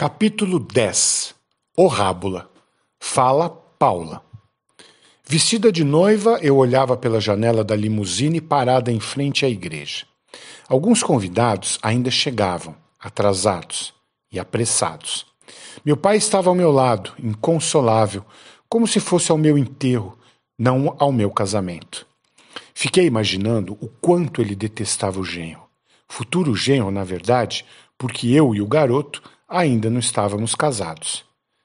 Capítulo 10 O Rábula Fala Paula Vestida de noiva, eu olhava pela janela da limusine parada em frente à igreja. Alguns convidados ainda chegavam, atrasados e apressados. Meu pai estava ao meu lado, inconsolável, como se fosse ao meu enterro, não ao meu casamento. Fiquei imaginando o quanto ele detestava o genro. Futuro genro, na verdade, porque eu e o garoto ainda não estávamos casados,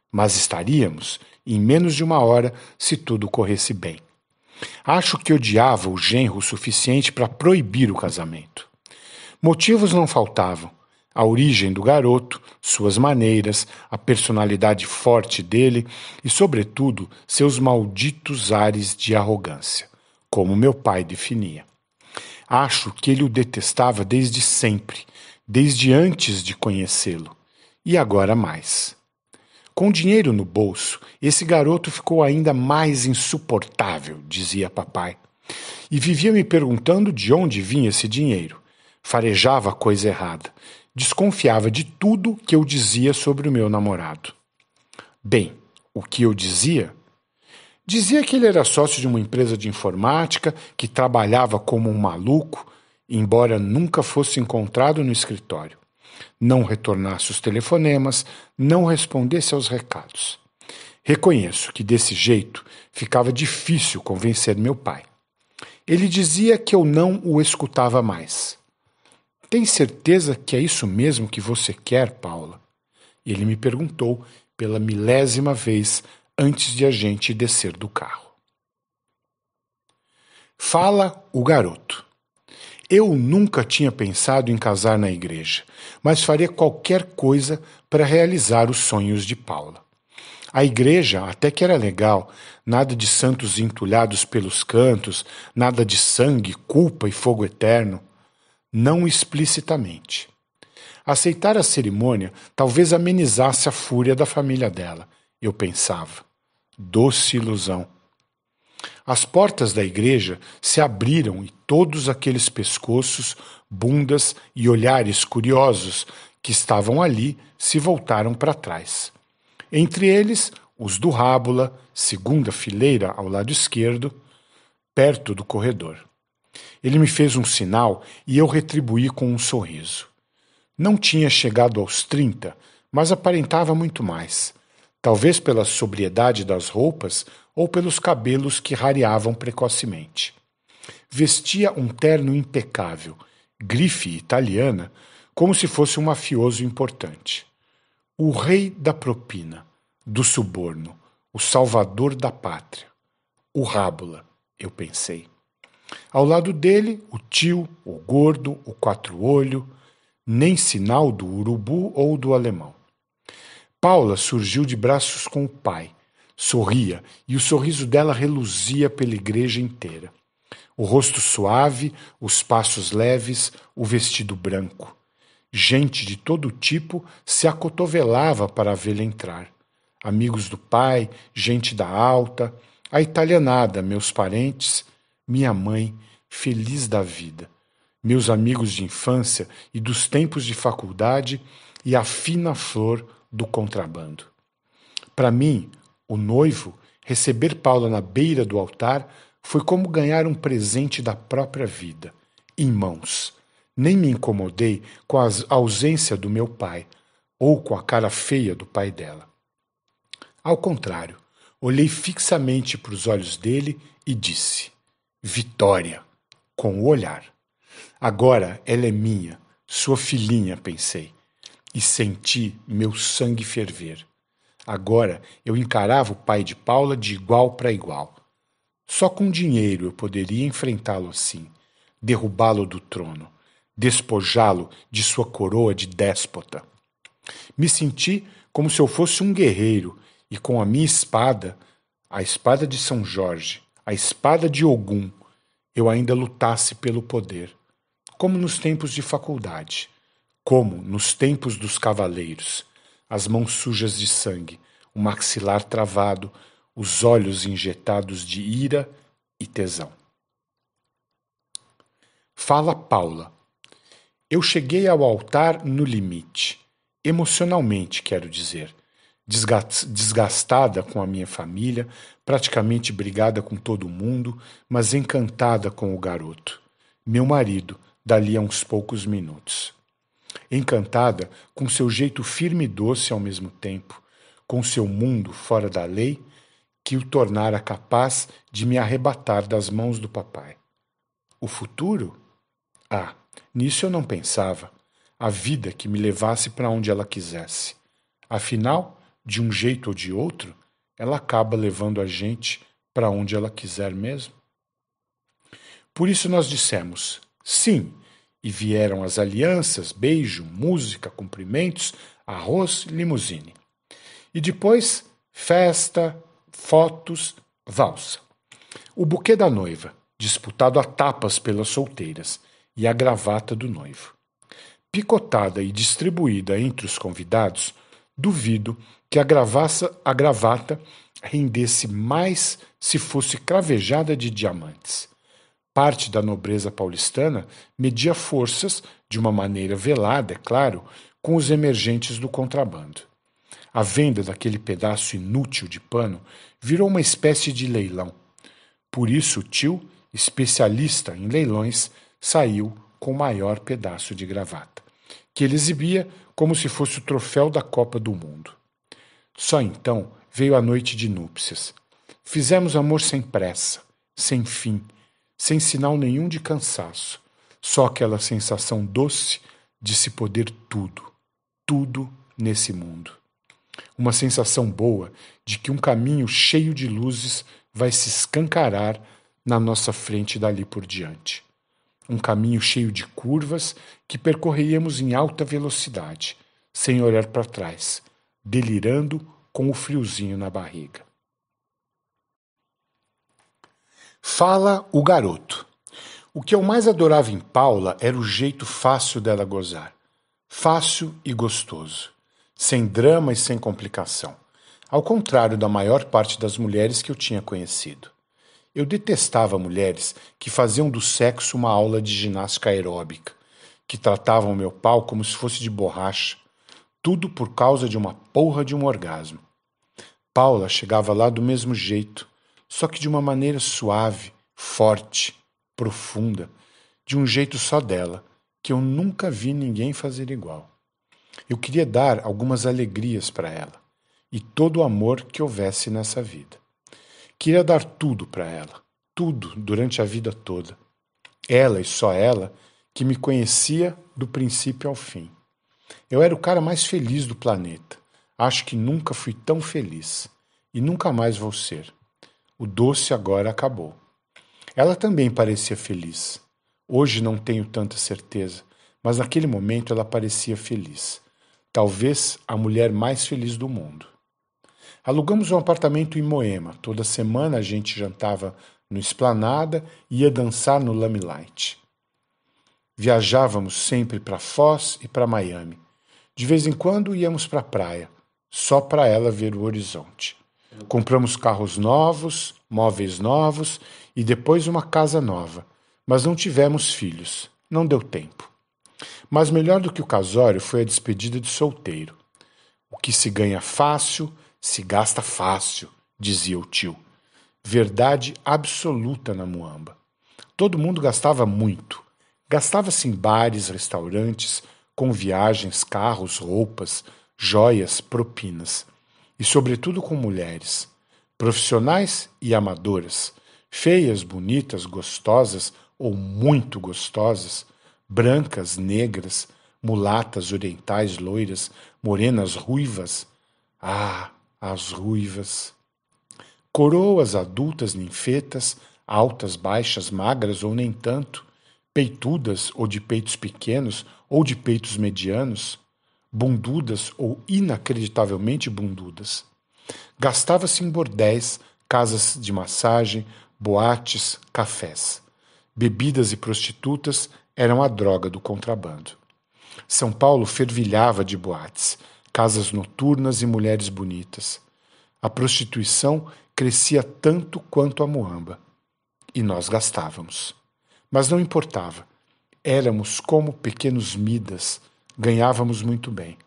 mas estaríamos em menos de uma hora se tudo corresse bem. Acho que odiava o genro o suficiente para proibir o casamento. Motivos não faltavam. A origem do garoto, suas maneiras, a personalidade forte dele e, sobretudo, seus malditos ares de arrogância, como meu pai definia. Acho que ele o detestava desde sempre, desde antes de conhecê-lo e agora mais. Com dinheiro no bolso, esse garoto ficou ainda mais insuportável, dizia papai. E vivia me perguntando de onde vinha esse dinheiro. Farejava coisa errada. Desconfiava de tudo que eu dizia sobre o meu namorado. Bem, o que eu dizia? Dizia que ele era sócio de uma empresa de informática, que trabalhava como um maluco, embora nunca fosse encontrado no escritório não retornasse os telefonemas, não respondesse aos recados. Reconheço que desse jeito ficava difícil convencer meu pai. Ele dizia que eu não o escutava mais. Tem certeza que é isso mesmo que você quer, Paula? Ele me perguntou pela milésima vez antes de a gente descer do carro. Fala o garoto. Eu nunca tinha pensado em casar na igreja, mas faria qualquer coisa para realizar os sonhos de Paula. A igreja até que era legal, nada de santos entulhados pelos cantos, nada de sangue, culpa e fogo eterno. Não explicitamente. Aceitar a cerimônia talvez amenizasse a fúria da família dela, eu pensava. Doce ilusão. As portas da igreja se abriram e todos aqueles pescoços, bundas e olhares curiosos que estavam ali se voltaram para trás. Entre eles, os do Rábula, segunda fileira ao lado esquerdo, perto do corredor. Ele me fez um sinal e eu retribuí com um sorriso. Não tinha chegado aos trinta, mas aparentava muito mais. Talvez pela sobriedade das roupas ou pelos cabelos que rareavam precocemente. Vestia um terno impecável, grife italiana, como se fosse um mafioso importante. O rei da propina, do suborno, o salvador da pátria. O Rábula, eu pensei. Ao lado dele, o tio, o gordo, o quatro-olho, nem sinal do urubu ou do alemão. Paula surgiu de braços com o pai, Sorria, e o sorriso dela reluzia pela igreja inteira. O rosto suave, os passos leves, o vestido branco. Gente de todo tipo se acotovelava para vê-la entrar. Amigos do pai, gente da alta, a italianada, meus parentes, minha mãe, feliz da vida, meus amigos de infância e dos tempos de faculdade e a fina flor do contrabando. Para mim, o noivo, receber Paula na beira do altar foi como ganhar um presente da própria vida, em mãos. Nem me incomodei com a ausência do meu pai ou com a cara feia do pai dela. Ao contrário, olhei fixamente para os olhos dele e disse: Vitória! com o olhar. Agora ela é minha, sua filhinha, pensei, e senti meu sangue ferver. Agora eu encarava o pai de Paula de igual para igual. Só com dinheiro eu poderia enfrentá-lo assim, derrubá-lo do trono, despojá-lo de sua coroa de déspota. Me senti como se eu fosse um guerreiro e com a minha espada, a espada de São Jorge, a espada de Ogum, eu ainda lutasse pelo poder, como nos tempos de faculdade, como nos tempos dos cavaleiros as mãos sujas de sangue, o maxilar travado, os olhos injetados de ira e tesão. Fala Paula. Eu cheguei ao altar no limite, emocionalmente, quero dizer, desgastada com a minha família, praticamente brigada com todo mundo, mas encantada com o garoto, meu marido, dali a uns poucos minutos encantada com seu jeito firme e doce ao mesmo tempo, com seu mundo fora da lei que o tornara capaz de me arrebatar das mãos do papai. O futuro? Ah, nisso eu não pensava. A vida que me levasse para onde ela quisesse. Afinal, de um jeito ou de outro, ela acaba levando a gente para onde ela quiser mesmo. Por isso nós dissemos: sim, e vieram as alianças, beijo, música, cumprimentos, arroz, limusine. E depois, festa, fotos, valsa. O buquê da noiva, disputado a tapas pelas solteiras, e a gravata do noivo. Picotada e distribuída entre os convidados, duvido que a, gravaça, a gravata rendesse mais se fosse cravejada de diamantes. Parte da nobreza paulistana media forças, de uma maneira velada, é claro, com os emergentes do contrabando. A venda daquele pedaço inútil de pano virou uma espécie de leilão. Por isso, o tio, especialista em leilões, saiu com o maior pedaço de gravata, que ele exibia como se fosse o troféu da Copa do Mundo. Só então veio a noite de núpcias. Fizemos amor sem pressa, sem fim, sem sinal nenhum de cansaço, só aquela sensação doce de se poder tudo, tudo nesse mundo. Uma sensação boa de que um caminho cheio de luzes vai se escancarar na nossa frente dali por diante. Um caminho cheio de curvas que percorreríamos em alta velocidade, sem olhar para trás, delirando com o friozinho na barriga. Fala o garoto. O que eu mais adorava em Paula era o jeito fácil dela gozar. Fácil e gostoso. Sem drama e sem complicação. Ao contrário da maior parte das mulheres que eu tinha conhecido. Eu detestava mulheres que faziam do sexo uma aula de ginástica aeróbica, que tratavam meu pau como se fosse de borracha, tudo por causa de uma porra de um orgasmo. Paula chegava lá do mesmo jeito, só que de uma maneira suave, forte, profunda, de um jeito só dela, que eu nunca vi ninguém fazer igual. Eu queria dar algumas alegrias para ela e todo o amor que houvesse nessa vida. Queria dar tudo para ela, tudo durante a vida toda. Ela e só ela que me conhecia do princípio ao fim. Eu era o cara mais feliz do planeta. Acho que nunca fui tão feliz e nunca mais vou ser. O doce agora acabou. Ela também parecia feliz. Hoje não tenho tanta certeza, mas naquele momento ela parecia feliz. Talvez a mulher mais feliz do mundo. Alugamos um apartamento em Moema. Toda semana a gente jantava no Esplanada e ia dançar no Lamelight. Viajávamos sempre para Foz e para Miami. De vez em quando íamos para a praia, só para ela ver o horizonte. Compramos carros novos, móveis novos e depois uma casa nova, mas não tivemos filhos, não deu tempo. Mas melhor do que o casório foi a despedida de solteiro. O que se ganha fácil, se gasta fácil, dizia o tio. Verdade absoluta na Muamba. Todo mundo gastava muito. Gastava-se em bares, restaurantes, com viagens, carros, roupas, joias, propinas e, sobretudo, com mulheres, profissionais e amadoras, feias, bonitas, gostosas ou muito gostosas, brancas, negras, mulatas, orientais, loiras, morenas, ruivas. Ah, as ruivas! Coroas adultas, ninfetas, altas, baixas, magras ou nem tanto, peitudas ou de peitos pequenos ou de peitos medianos, bundudas ou inacreditavelmente bundudas. Gastava-se em bordéis, casas de massagem, boates, cafés. Bebidas e prostitutas eram a droga do contrabando. São Paulo fervilhava de boates, casas noturnas e mulheres bonitas. A prostituição crescia tanto quanto a Moamba. E nós gastávamos. Mas não importava. Éramos como pequenos Midas Ganhávamos muito bem.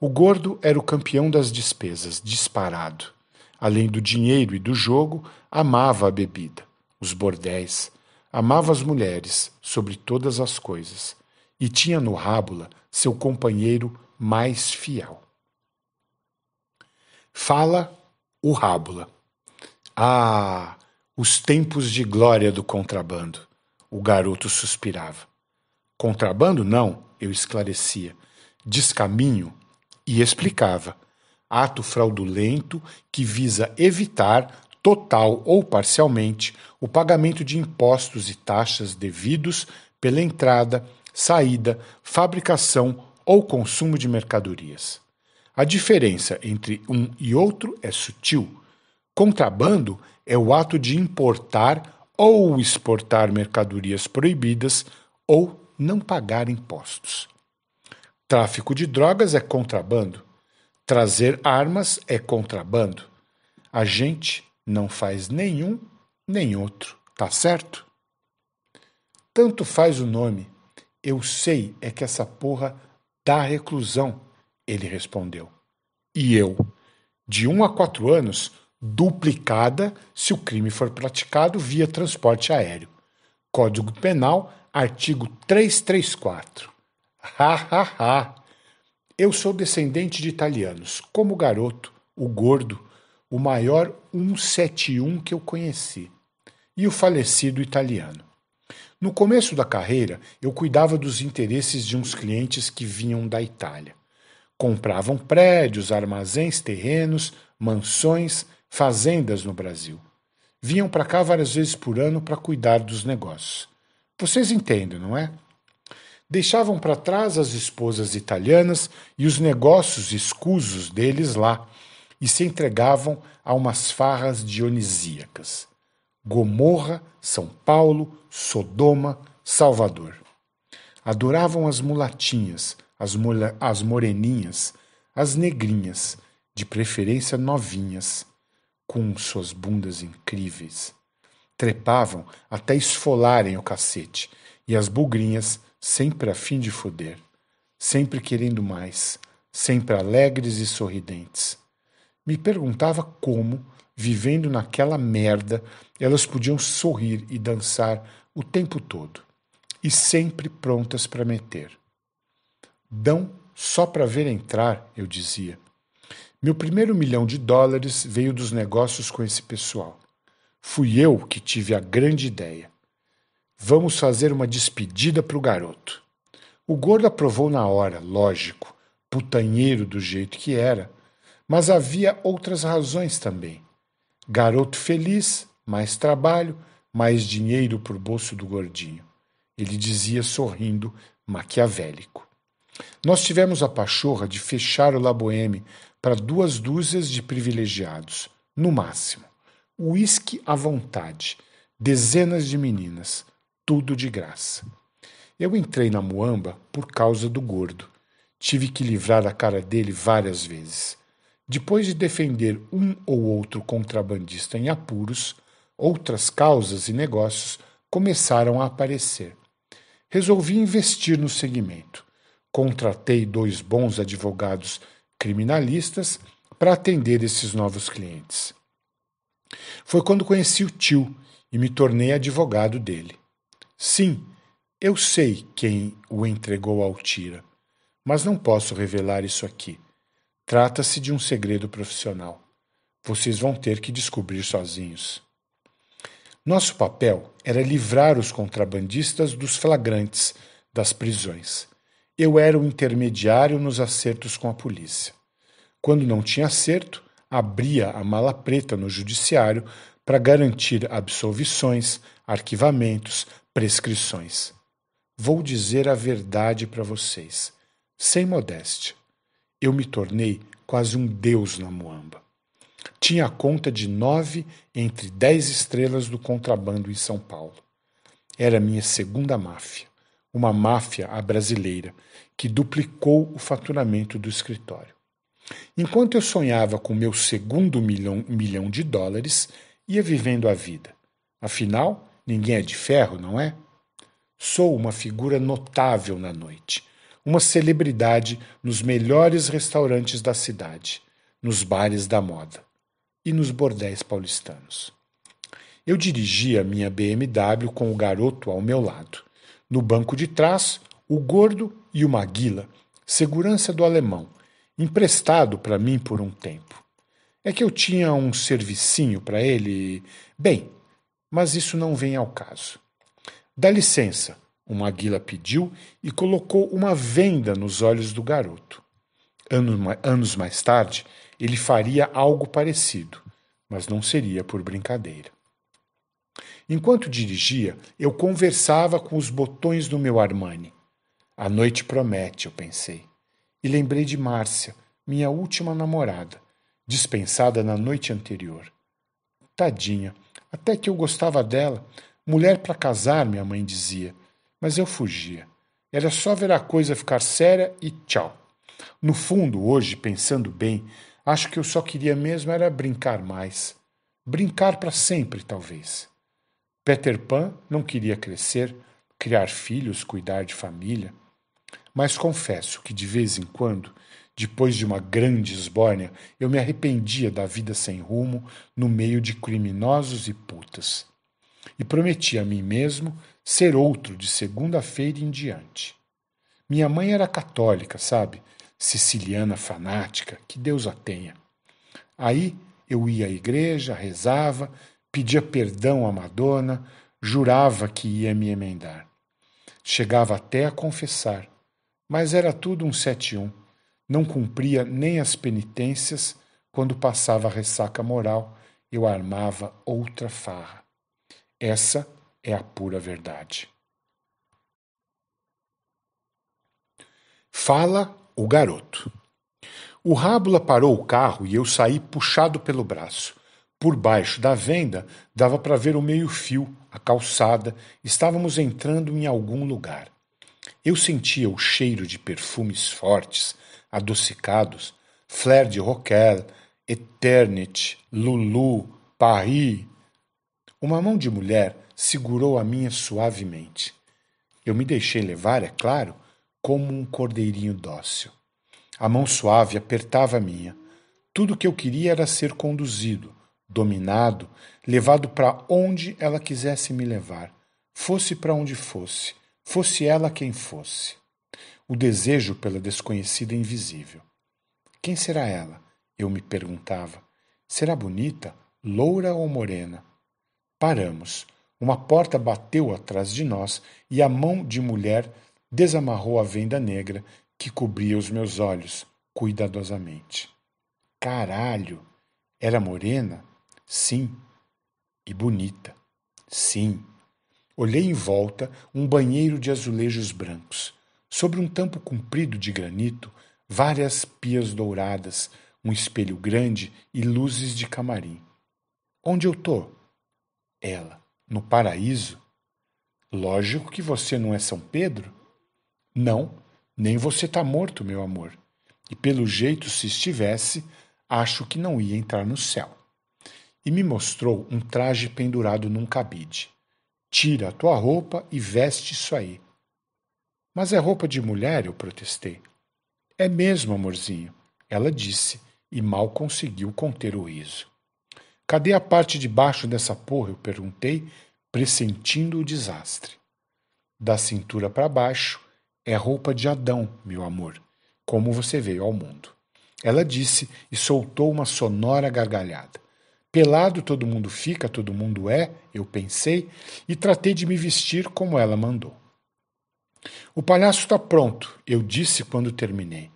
O gordo era o campeão das despesas, disparado. Além do dinheiro e do jogo, amava a bebida, os bordéis, amava as mulheres, sobre todas as coisas, e tinha no Rábula seu companheiro mais fiel. Fala o Rábula. Ah, os tempos de glória do contrabando, o garoto suspirava. Contrabando não, eu esclarecia, descaminho e explicava. Ato fraudulento que visa evitar, total ou parcialmente, o pagamento de impostos e taxas devidos pela entrada, saída, fabricação ou consumo de mercadorias. A diferença entre um e outro é sutil. Contrabando é o ato de importar ou exportar mercadorias proibidas ou não pagar impostos. Tráfico de drogas é contrabando. Trazer armas é contrabando. A gente não faz nenhum nem outro, tá certo? Tanto faz o nome. Eu sei é que essa porra dá reclusão, ele respondeu. E eu? De um a quatro anos, duplicada se o crime for praticado via transporte aéreo. Código Penal Artigo 334. Ha, ha, ha. Eu sou descendente de italianos. Como o garoto, o gordo, o maior 171 que eu conheci. E o falecido italiano. No começo da carreira, eu cuidava dos interesses de uns clientes que vinham da Itália. Compravam prédios, armazéns, terrenos, mansões, fazendas no Brasil. Vinham para cá várias vezes por ano para cuidar dos negócios. Vocês entendem, não é? Deixavam para trás as esposas italianas e os negócios escusos deles lá e se entregavam a umas farras dionisíacas. Gomorra, São Paulo, Sodoma, Salvador. Adoravam as mulatinhas, as, as moreninhas, as negrinhas, de preferência novinhas, com suas bundas incríveis trepavam até esfolarem o cacete, e as bulgrinhas sempre a fim de foder, sempre querendo mais, sempre alegres e sorridentes. Me perguntava como, vivendo naquela merda, elas podiam sorrir e dançar o tempo todo, e sempre prontas para meter. Dão só para ver entrar, eu dizia. Meu primeiro milhão de dólares veio dos negócios com esse pessoal. Fui eu que tive a grande ideia. Vamos fazer uma despedida para o garoto. O gordo aprovou na hora, lógico, putanheiro do jeito que era, mas havia outras razões também. Garoto feliz, mais trabalho, mais dinheiro para o bolso do gordinho. Ele dizia sorrindo, maquiavélico. Nós tivemos a pachorra de fechar o laboeme para duas dúzias de privilegiados, no máximo uísque à vontade, dezenas de meninas, tudo de graça. Eu entrei na muamba por causa do gordo. Tive que livrar a cara dele várias vezes. Depois de defender um ou outro contrabandista em apuros, outras causas e negócios começaram a aparecer. Resolvi investir no segmento. Contratei dois bons advogados criminalistas para atender esses novos clientes. Foi quando conheci o tio e me tornei advogado dele. Sim, eu sei quem o entregou ao Tira, mas não posso revelar isso aqui. Trata-se de um segredo profissional. Vocês vão ter que descobrir sozinhos. Nosso papel era livrar os contrabandistas dos flagrantes das prisões. Eu era o intermediário nos acertos com a polícia. Quando não tinha acerto, abria a mala preta no judiciário para garantir absolvições, arquivamentos, prescrições. Vou dizer a verdade para vocês, sem modéstia. Eu me tornei quase um deus na Moamba. Tinha a conta de nove entre dez estrelas do contrabando em São Paulo. Era minha segunda máfia, uma máfia à brasileira, que duplicou o faturamento do escritório. Enquanto eu sonhava com meu segundo milhão, milhão de dólares, ia vivendo a vida. Afinal, ninguém é de ferro, não é? Sou uma figura notável na noite, uma celebridade nos melhores restaurantes da cidade, nos bares da moda e nos bordéis paulistanos. Eu dirigia minha BMW com o garoto ao meu lado. No banco de trás, o gordo e o Maguila, segurança do alemão, emprestado para mim por um tempo. É que eu tinha um servicinho para ele. Bem, mas isso não vem ao caso. Dá licença, o Maguila pediu e colocou uma venda nos olhos do garoto. Anos mais tarde, ele faria algo parecido, mas não seria por brincadeira. Enquanto dirigia, eu conversava com os botões do meu Armani. A noite promete, eu pensei e lembrei de Márcia, minha última namorada, dispensada na noite anterior. Tadinha, até que eu gostava dela, mulher para casar, minha mãe dizia, mas eu fugia. Era só ver a coisa ficar séria e tchau. No fundo, hoje, pensando bem, acho que eu só queria mesmo era brincar mais. Brincar para sempre, talvez. Peter Pan não queria crescer, criar filhos, cuidar de família. Mas confesso que de vez em quando, depois de uma grande esbórnia, eu me arrependia da vida sem rumo no meio de criminosos e putas. E prometi a mim mesmo ser outro de segunda-feira em diante. Minha mãe era católica, sabe? Siciliana fanática, que Deus a tenha. Aí eu ia à igreja, rezava, pedia perdão à Madonna, jurava que ia me emendar. Chegava até a confessar, mas era tudo um sete um. Não cumpria nem as penitências, quando passava a ressaca moral, eu armava outra farra. Essa é a pura verdade. Fala o garoto. O Rábula parou o carro e eu saí puxado pelo braço. Por baixo da venda dava para ver o meio-fio, a calçada. Estávamos entrando em algum lugar. Eu sentia o cheiro de perfumes fortes, adocicados, Flair de Roquel, Eternit, Lulu, Paris. Uma mão de mulher segurou a minha suavemente. Eu me deixei levar, é claro, como um cordeirinho dócil. A mão suave apertava a minha. Tudo que eu queria era ser conduzido, dominado, levado para onde ela quisesse me levar, fosse para onde fosse fosse ela quem fosse. O desejo pela desconhecida é invisível. Quem será ela? Eu me perguntava. Será bonita, loura ou morena? Paramos. Uma porta bateu atrás de nós e a mão de mulher desamarrou a venda negra que cobria os meus olhos cuidadosamente. Caralho! Era morena? Sim. E bonita? Sim. Olhei em volta um banheiro de azulejos brancos. Sobre um tampo comprido de granito, várias pias douradas, um espelho grande e luzes de camarim. Onde eu tô? Ela. No paraíso? Lógico que você não é São Pedro. Não, nem você tá morto, meu amor. E pelo jeito, se estivesse, acho que não ia entrar no céu. E me mostrou um traje pendurado num cabide. Tira a tua roupa e veste isso aí. Mas é roupa de mulher, eu protestei. É mesmo, amorzinho, ela disse, e mal conseguiu conter o riso. Cadê a parte de baixo dessa porra? eu perguntei, pressentindo o desastre. Da cintura para baixo é roupa de Adão, meu amor, como você veio ao mundo. Ela disse e soltou uma sonora gargalhada. Pelado todo mundo fica, todo mundo é, eu pensei, e tratei de me vestir como ela mandou. O palhaço está pronto, eu disse quando terminei.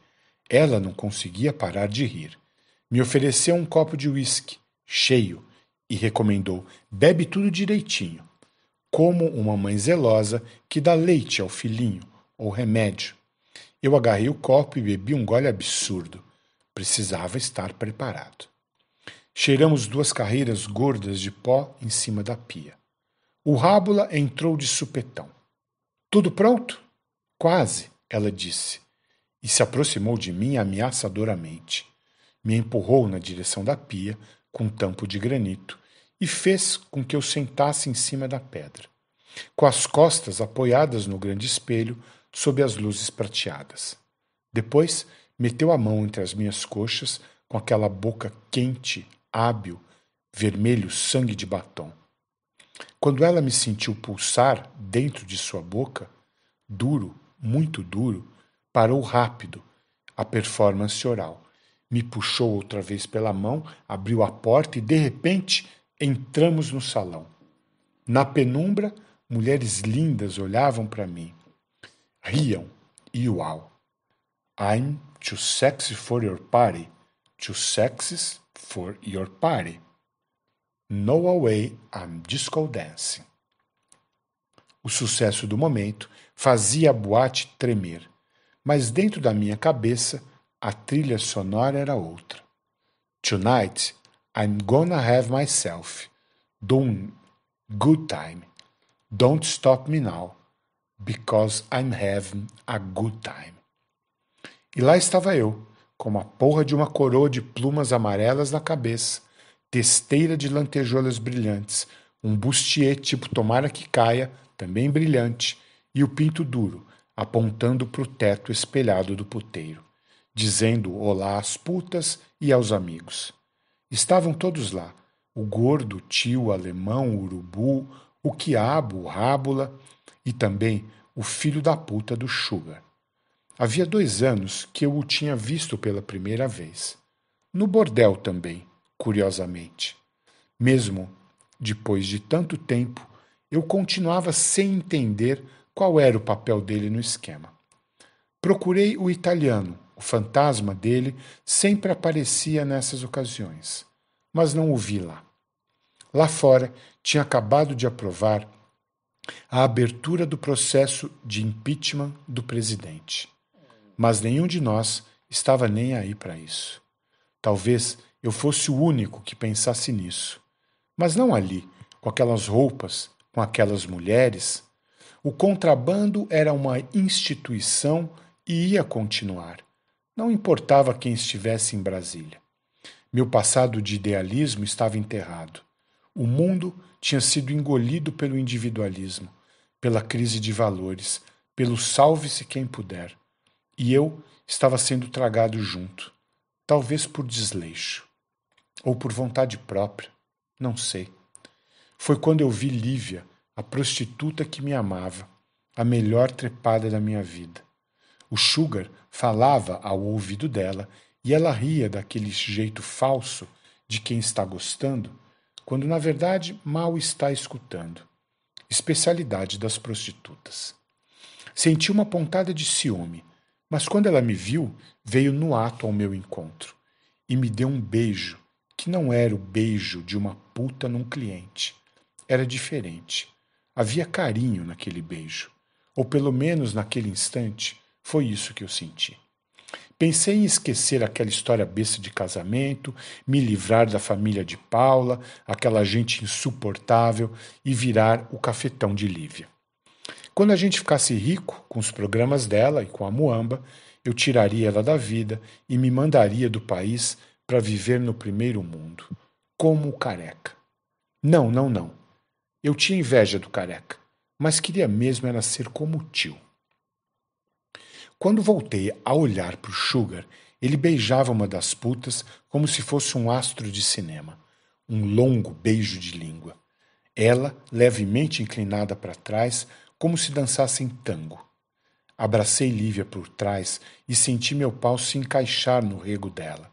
Ela não conseguia parar de rir. Me ofereceu um copo de uísque, cheio, e recomendou: bebe tudo direitinho. Como uma mãe zelosa que dá leite ao filhinho, ou remédio. Eu agarrei o copo e bebi um gole absurdo. Precisava estar preparado. Cheiramos duas carreiras gordas de pó em cima da pia. O Rábula entrou de supetão. Tudo pronto? Quase, ela disse, e se aproximou de mim ameaçadoramente. Me empurrou na direção da pia com tampo de granito e fez com que eu sentasse em cima da pedra, com as costas apoiadas no grande espelho sob as luzes prateadas. Depois meteu a mão entre as minhas coxas com aquela boca quente hábil, vermelho sangue de batom. Quando ela me sentiu pulsar dentro de sua boca, duro, muito duro, parou rápido a performance oral. Me puxou outra vez pela mão, abriu a porta e, de repente, entramos no salão. Na penumbra, mulheres lindas olhavam para mim. Riam, e uau. I'm too sexy for your party. Too sexy for your party. No way, I'm Disco Dancing. O sucesso do momento fazia a boate tremer, mas dentro da minha cabeça a trilha sonora era outra. Tonight I'm gonna have myself. Doing good time. Don't stop me now, because I'm having a good time. E lá estava eu, com uma porra de uma coroa de plumas amarelas na cabeça, testeira de lantejoulas brilhantes, um bustier tipo tomara que caia, também brilhante, e o pinto duro, apontando para o teto espelhado do puteiro, dizendo olá às putas e aos amigos. Estavam todos lá, o gordo, o tio, o alemão, o urubu, o quiabo, o rábula e também o filho da puta do Sugar. Havia dois anos que eu o tinha visto pela primeira vez. No bordel também, curiosamente. Mesmo depois de tanto tempo, eu continuava sem entender qual era o papel dele no esquema. Procurei o italiano, o fantasma dele sempre aparecia nessas ocasiões, mas não o vi lá. Lá fora, tinha acabado de aprovar a abertura do processo de impeachment do presidente mas nenhum de nós estava nem aí para isso. Talvez eu fosse o único que pensasse nisso, mas não ali, com aquelas roupas, com aquelas mulheres. O contrabando era uma instituição e ia continuar. Não importava quem estivesse em Brasília. Meu passado de idealismo estava enterrado. O mundo tinha sido engolido pelo individualismo, pela crise de valores, pelo salve-se quem puder e eu estava sendo tragado junto, talvez por desleixo ou por vontade própria, não sei. Foi quando eu vi Lívia, a prostituta que me amava, a melhor trepada da minha vida. O Sugar falava ao ouvido dela e ela ria daquele jeito falso de quem está gostando, quando na verdade mal está escutando. Especialidade das prostitutas. Senti uma pontada de ciúme mas quando ela me viu, veio no ato ao meu encontro e me deu um beijo, que não era o beijo de uma puta num cliente. Era diferente. Havia carinho naquele beijo, ou pelo menos naquele instante, foi isso que eu senti. Pensei em esquecer aquela história besta de casamento, me livrar da família de Paula, aquela gente insuportável e virar o cafetão de Lívia. Quando a gente ficasse rico com os programas dela e com a Muamba, eu tiraria ela da vida e me mandaria do país para viver no primeiro mundo, como o careca. Não, não, não. Eu tinha inveja do careca, mas queria mesmo era ser como o tio. Quando voltei a olhar para o Sugar, ele beijava uma das putas como se fosse um astro de cinema, um longo beijo de língua. Ela, levemente inclinada para trás, como se dançassem tango. Abracei Lívia por trás e senti meu pau se encaixar no rego dela,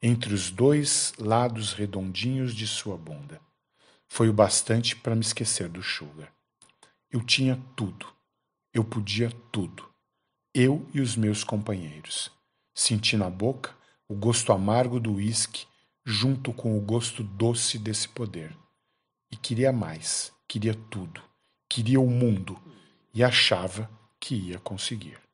entre os dois lados redondinhos de sua bunda. Foi o bastante para me esquecer do Sugar. Eu tinha tudo. Eu podia tudo. Eu e os meus companheiros. Senti na boca o gosto amargo do uísque junto com o gosto doce desse poder. E queria mais, queria tudo queria o mundo e achava que ia conseguir.